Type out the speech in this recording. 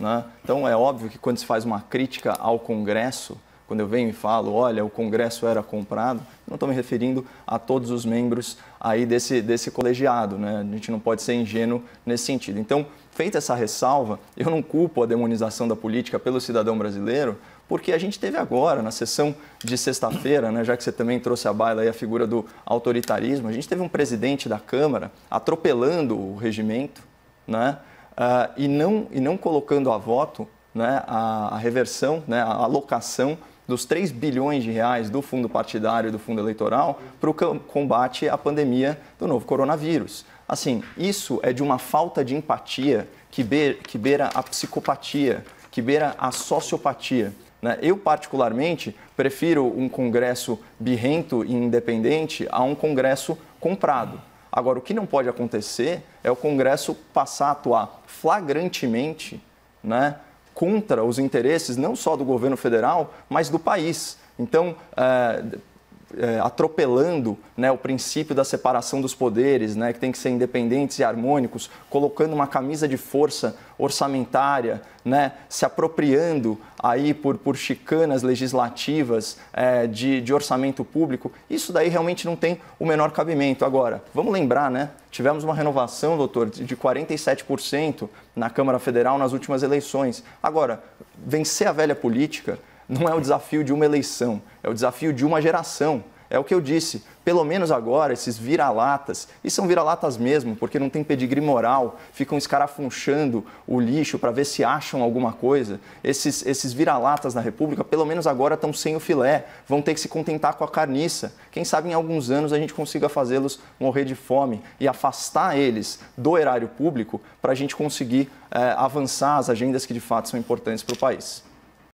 Né? Então, é óbvio que quando se faz uma crítica ao Congresso, quando eu venho e falo, olha, o Congresso era comprado, não estou me referindo a todos os membros aí desse, desse colegiado, né? A gente não pode ser ingênuo nesse sentido. Então, feita essa ressalva, eu não culpo a demonização da política pelo cidadão brasileiro, porque a gente teve agora, na sessão de sexta-feira, né, já que você também trouxe à baila a figura do autoritarismo, a gente teve um presidente da Câmara atropelando o regimento, né? uh, e, não, e não colocando a voto né, a, a reversão, né, a alocação dos 3 bilhões de reais do fundo partidário e do fundo eleitoral para o combate à pandemia do novo coronavírus. Assim, isso é de uma falta de empatia que beira, que beira a psicopatia, que beira a sociopatia. Né? Eu, particularmente, prefiro um congresso birrento e independente a um congresso comprado. Agora, o que não pode acontecer é o Congresso passar a atuar flagrantemente né, contra os interesses não só do governo federal, mas do país. Então, eh, é, atropelando né, o princípio da separação dos poderes, né, que tem que ser independentes e harmônicos, colocando uma camisa de força orçamentária, né, se apropriando aí por, por chicanas legislativas é, de, de orçamento público, isso daí realmente não tem o menor cabimento. Agora, vamos lembrar, né, tivemos uma renovação, doutor, de 47% na Câmara Federal nas últimas eleições. Agora, vencer a velha política não é o desafio de uma eleição, é o desafio de uma geração. É o que eu disse, pelo menos agora, esses vira-latas, e são vira-latas mesmo, porque não tem pedigree moral, ficam escarafunchando o lixo para ver se acham alguma coisa. Esses, esses vira-latas na República, pelo menos agora, estão sem o filé, vão ter que se contentar com a carniça. Quem sabe em alguns anos a gente consiga fazê-los morrer de fome e afastar eles do erário público para a gente conseguir é, avançar as agendas que de fato são importantes para o país.